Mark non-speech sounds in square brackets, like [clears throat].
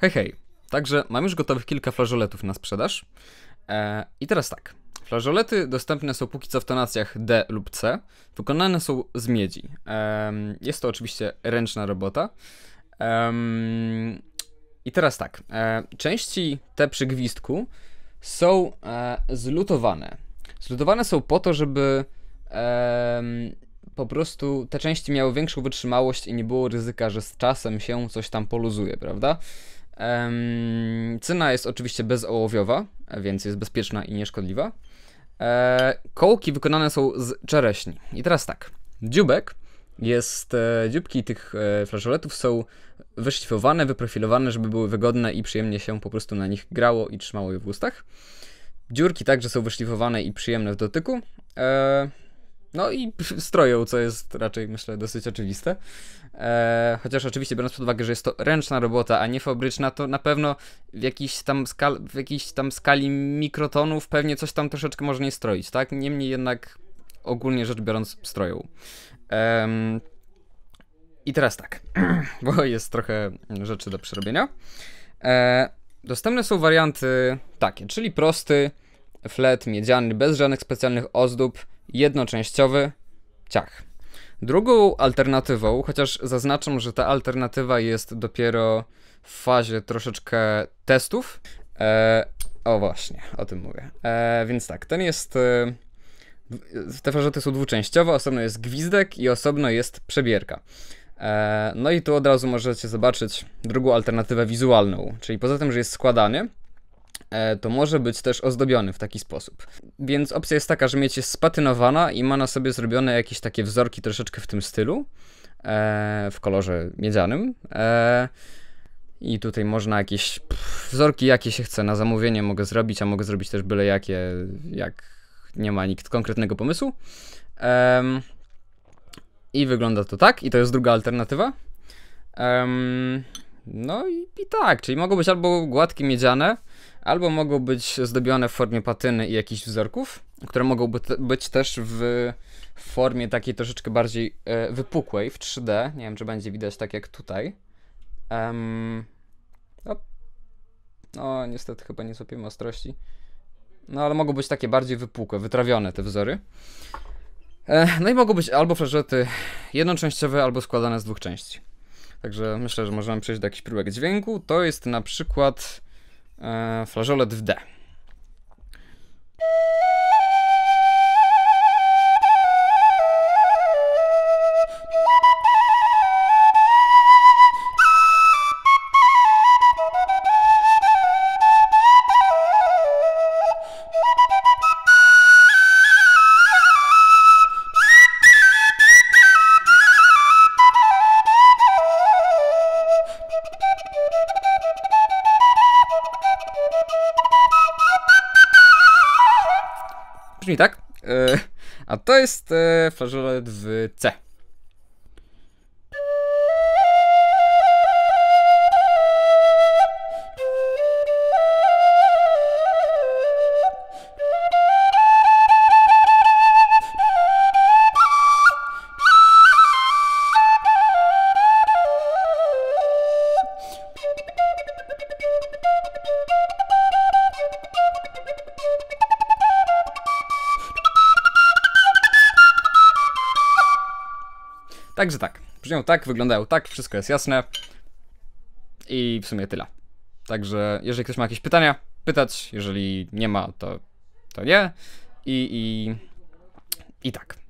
Hej, hej. Także mam już gotowych kilka flażoletów na sprzedaż. Eee, I teraz tak. Flażolety dostępne są póki co w tonacjach D lub C. Wykonane są z miedzi. Eee, jest to oczywiście ręczna robota. Eee, I teraz tak. E, części te przy gwizdku są e, zlutowane. Zlutowane są po to, żeby po prostu te części miały większą wytrzymałość i nie było ryzyka, że z czasem się coś tam poluzuje, prawda? Cena jest oczywiście bezołowiowa, więc jest bezpieczna i nieszkodliwa. E, kołki wykonane są z czereśni. I teraz tak. Dziubek jest. E, Dziubki tych e, flażoletów są wyszlifowane, wyprofilowane, żeby były wygodne i przyjemnie się po prostu na nich grało i trzymało je w ustach. Dziurki także są wyszlifowane i przyjemne w dotyku. No i stroją, co jest raczej, myślę, dosyć oczywiste. E, chociaż oczywiście, biorąc pod uwagę, że jest to ręczna robota, a nie fabryczna, to na pewno w jakiejś tam, skal- w jakiejś tam skali mikrotonów pewnie coś tam troszeczkę można nie stroić, tak? Niemniej jednak, ogólnie rzecz biorąc, stroją. I teraz tak, [clears throat] bo jest trochę rzeczy do przerobienia. E, dostępne są warianty takie, czyli prosty, flet miedziany, bez żadnych specjalnych ozdób, jednoczęściowy, ciach. Drugą alternatywą, chociaż zaznaczam, że ta alternatywa jest dopiero w fazie troszeczkę testów. E, o właśnie, o tym mówię. E, więc tak, ten jest. E, te farzety są dwuczęściowe, osobno jest gwizdek i osobno jest przebierka. E, no i tu od razu możecie zobaczyć drugą alternatywę wizualną, czyli poza tym, że jest składany, E, to może być też ozdobiony w taki sposób. Więc opcja jest taka, że mieć jest spatynowana i ma na sobie zrobione jakieś takie wzorki troszeczkę w tym stylu, e, w kolorze miedzianym. E, I tutaj można jakieś pff, wzorki, jakie się chce na zamówienie mogę zrobić, a mogę zrobić też byle jakie, jak nie ma nikt konkretnego pomysłu. I wygląda to tak, i to jest druga alternatywa. No i, i tak, czyli mogą być albo gładkie miedziane, albo mogą być zdobione w formie patyny i jakichś wzorków, które mogą być też w formie takiej troszeczkę bardziej e, wypukłej w 3D. Nie wiem, czy będzie widać tak jak tutaj. Um, no, niestety chyba nie złapiemy ostrości. No, ale mogą być takie bardziej wypukłe, wytrawione te wzory. E, no i mogą być albo flażety jednoczęściowe, albo składane z dwóch części. Także myślę, że możemy przejść do jakichś próbek dźwięku. To jest na przykład e, flażolet w D. Nie tak? E, a to jest yy, w C. Także tak, brzmią tak, wyglądają tak, wszystko jest jasne. I w sumie tyle. Także jeżeli ktoś ma jakieś pytania, pytać, jeżeli nie ma, to, to nie. I, i, i tak.